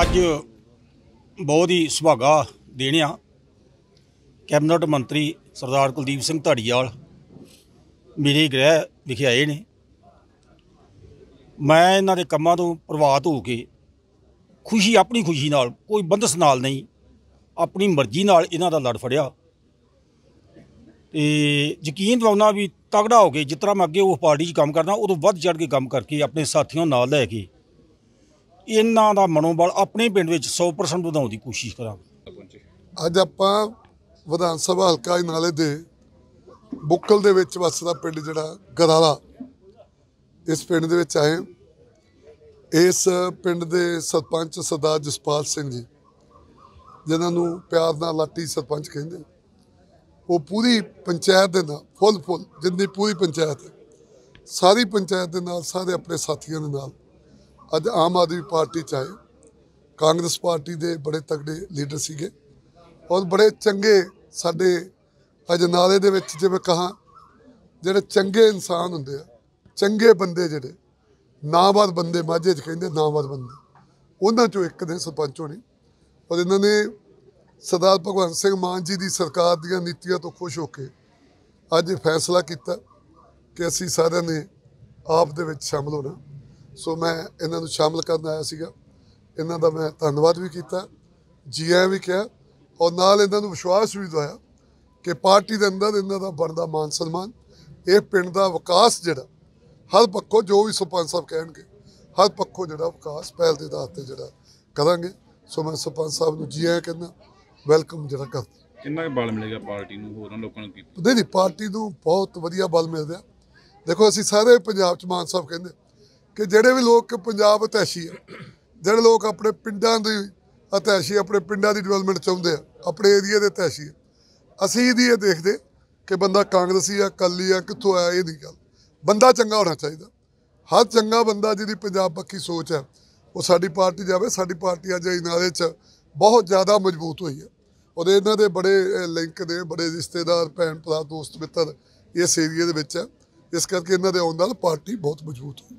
ਅੱਜ ਬਹੁਤ ਹੀ ਸੁਭਾਗਾ ਦੇਣਿਆ ਕੈਬਨਟ ਮੰਤਰੀ ਸਰਦਾਰ ਕੁਲਦੀਪ ਸਿੰਘ ਢਾੜੀਵਾਲ ਮੇਰੇ ਗ੍ਰਹਿ ਵਿਖੇ ਆਏ ਨੇ ਮੈਂ ਇਹਨਾਂ ਦੇ ਕੰਮਾਂ ਤੋਂ ਪ੍ਰਭਾਵਿਤ ਹੋ ਕੇ ਖੁਸ਼ੀ ਆਪਣੀ ਖੁਸ਼ੀ ਨਾਲ ਕੋਈ ਬੰਦਸ ਨਾਲ ਨਹੀਂ ਆਪਣੀ ਮਰਜ਼ੀ ਨਾਲ ਇਹਨਾਂ ਦਾ ਲੜ ਫੜਿਆ ਤੇ ਯਕੀਨ ਦਿਵਾਉਣਾ ਵੀ ਤਗੜਾ ਹੋ ਕੇ ਜਿਤਨਾ ਮੈਂ ਅੱਗੇ ਉਹ ਪਾਰਟੀ 'ਚ ਕੰਮ ਕਰਦਾ ਉਦੋਂ ਵੱਧ ਚੜ ਕੇ ਕੰਮ ਕਰਕੇ ਆਪਣੇ ਸਾਥੀਆਂ ਨਾਲ ਲੈ ਕੇ ਇਹਨਾਂ ਦਾ ਮਨੋਬਲ ਆਪਣੇ ਪਿੰਡ ਵਿੱਚ 100% ਵਧਾਉਣ ਦੀ ਕੋਸ਼ਿਸ਼ ਕਰਾਂਗੇ ਅੱਜ ਆਪਾਂ ਵਿਧਾਨ ਸਭਾ ਹਲਕਾ ਨਾਲੇ ਦੇ ਬੁੱਕਲ ਦੇ ਵਿੱਚ ਵੱਸਦਾ ਪਿੰਡ ਜਿਹੜਾ ਗਦਾਲਾ ਇਸ ਪਿੰਡ ਦੇ ਵਿੱਚ ਆਏ ਇਸ ਪਿੰਡ ਦੇ ਸਰਪੰਚ ਸਰਦਾਰ ਜਸਪਾਲ ਸਿੰਘ ਜੀ ਜਿਨ੍ਹਾਂ ਨੂੰ ਪਿਆਰ ਨਾਲ ਲਾਟੀ ਸਰਪੰਚ ਕਹਿੰਦੇ ਉਹ ਪੂਰੀ ਪੰਚਾਇਤ ਦੇ ਨਾਲ ਫੁੱਲ ਫੁੱਲ ਜਿੰਨੀ ਪੂਰੀ ਪੰਚਾਇਤ ਸਾਰੀ ਪੰਚਾਇਤ ਦੇ ਨਾਲ ਸਾਰੇ ਆਪਣੇ ਸਾਥੀਆਂ ਦੇ ਨਾਲ ਅੱਜ ਆਮ ਆਦਮੀ ਪਾਰਟੀ ਚ ਆਏ ਕਾਂਗਰਸ ਪਾਰਟੀ ਦੇ ਬੜੇ ਤਕੜੇ ਲੀਡਰ ਸੀਗੇ ਔਰ ਬੜੇ ਚੰਗੇ ਸਾਡੇ ਅਜਨਾਲੇ ਦੇ ਵਿੱਚ ਜਿਵੇਂ ਕਹਾ ਜਿਹੜੇ ਚੰਗੇ ਇਨਸਾਨ ਹੁੰਦੇ ਆ ਚੰਗੇ ਬੰਦੇ ਜਿਹੜੇ ਨਾਮਵਰ ਬੰਦੇ ਮਾਝੇ 'ਚ ਕਹਿੰਦੇ ਨਾਮਵਰ ਬੰਦੇ ਉਹਨਾਂ 'ਚੋਂ ਇੱਕ ਦੇ ਸਰਪੰਚ ਨੇ ਔਰ ਇਹਨਾਂ ਨੇ ਸਰਦਾਰ ਭਗਵੰਤ ਸਿੰਘ ਮਾਨ ਜੀ ਦੀ ਸਰਕਾਰ ਦੀਆਂ ਨੀਤੀਆਂ ਤੋਂ ਖੁਸ਼ ਹੋ ਕੇ ਅੱਜ ਫੈਸਲਾ ਕੀਤਾ ਕਿ ਅਸੀਂ ਸਾਰਿਆਂ ਨੇ ਆਪ ਦੇ ਵਿੱਚ ਸ਼ਾਮਲ ਹੋਣਾ ਸੋ ਮੈਂ ਇਹਨਾਂ ਨੂੰ ਸ਼ਾਮਲ ਕਰਨ ਆਇਆ ਸੀਗਾ ਇਹਨਾਂ ਦਾ ਮੈਂ ਧੰਨਵਾਦ ਵੀ ਕੀਤਾ ਜੀ ਆਇਆਂ ਵੀ ਕਿਹਾ ਔਰ ਨਾਲ ਇਹਨਾਂ ਨੂੰ ਵਿਸ਼ਵਾਸ ਵੀ ਦਵਾਇਆ ਕਿ ਪਾਰਟੀ ਦੇ ਅੰਦਰ ਇਹਨਾਂ ਦਾ ਬਣਦਾ ਮਾਨ ਸਨਮਾਨ ਇਹ ਪਿੰਡ ਦਾ ਵਿਕਾਸ ਜਿਹੜਾ ਹਰ ਪੱਖੋਂ ਜੋ ਵੀ ਸਰਪੰਚ ਸਾਹਿਬ ਕਹਿਣਗੇ ਹਰ ਪੱਖੋਂ ਜਿਹੜਾ ਵਿਕਾਸ ਪਹਿਲ ਦੇ ਆਧਾਰ ਤੇ ਜਿਹੜਾ ਕਰਾਂਗੇ ਸੋ ਮੈਂ ਸਰਪੰਚ ਸਾਹਿਬ ਨੂੰ ਜੀ ਆਇਆਂ ਕਹਿੰਦਾ ਵੈਲਕਮ ਜਿਹੜਾ ਇਹਨਾਂ ਕਿੰਨਾ ਬਲ ਮਿਲੇਗਾ ਪਾਰਟੀ ਨੂੰ ਹੋਰਾਂ ਲੋਕਾਂ ਨੂੰ ਕੀ ਨਹੀਂ ਨਹੀਂ ਪਾਰਟੀ ਨੂੰ ਬਹੁਤ ਵਧੀਆ ਬਲ ਮਿਲਦਾ ਦੇਖੋ ਅਸੀਂ ਸਾਰੇ ਪੰਜਾਬ ਚ ਮਾਨ ਸਾਹਿਬ ਕਹਿੰਦੇ ਕਿ ਜਿਹੜੇ ਵੀ ਲੋਕ ਪੰਜਾਬ ਅਤੈਸ਼ੀ ਆ ਜਿਹੜੇ ਲੋਕ ਆਪਣੇ ਪਿੰਡਾਂ ਦੀ ਅਤੈਸ਼ੀ ਆਪਣੇ ਪਿੰਡਾਂ ਦੀ ਡਿਵੈਲਪਮੈਂਟ ਚਾਹੁੰਦੇ ਆ ਆਪਣੇ ਏਰੀਆ ਦੇ ਅਤੈਸ਼ੀ ਅਸੀਂ ਇਹਦੀ ਇਹ ਦੇਖਦੇ ਕਿ ਬੰਦਾ ਕਾਂਗਰਸੀ ਆ ਕੱਲੀ ਆ ਕਿੱਥੋਂ ਆਇਆ ਇਹ ਦੀ ਗੱਲ ਬੰਦਾ ਚੰਗਾ ਹੋਣਾ ਚਾਹੀਦਾ ਹਰ ਚੰਗਾ ਬੰਦਾ ਜਿਹਦੀ ਪੰਜਾਬ ਪੱਕੀ ਸੋਚ ਹੈ ਉਹ ਸਾਡੀ ਪਾਰਟੀ ਜਾਵੇ ਸਾਡੀ ਪਾਰਟੀ ਅੱਜ ਨਾਲੇ 'ਚ ਬਹੁਤ ਜ਼ਿਆਦਾ ਮਜ਼ਬੂਤ ਹੋਈ ਹੈ ਉਹਦੇ ਇਹਨਾਂ ਦੇ ਬੜੇ ਲਿੰਕ ਦੇ ਬੜੇ ਰਿਸ਼ਤੇਦਾਰ ਭੈਣ ਭਰਾ ਦੋਸਤ ਮਿੱਤਰ ਇਸ ਏਰੀਆ ਦੇ ਵਿੱਚ ਹੈ ਇਸ ਕਰਕੇ ਇਹਨਾਂ ਦੇ ਆਉਣ ਨਾਲ ਪਾਰਟੀ ਬਹੁਤ ਮਜ਼ਬੂਤ ਹੋਈ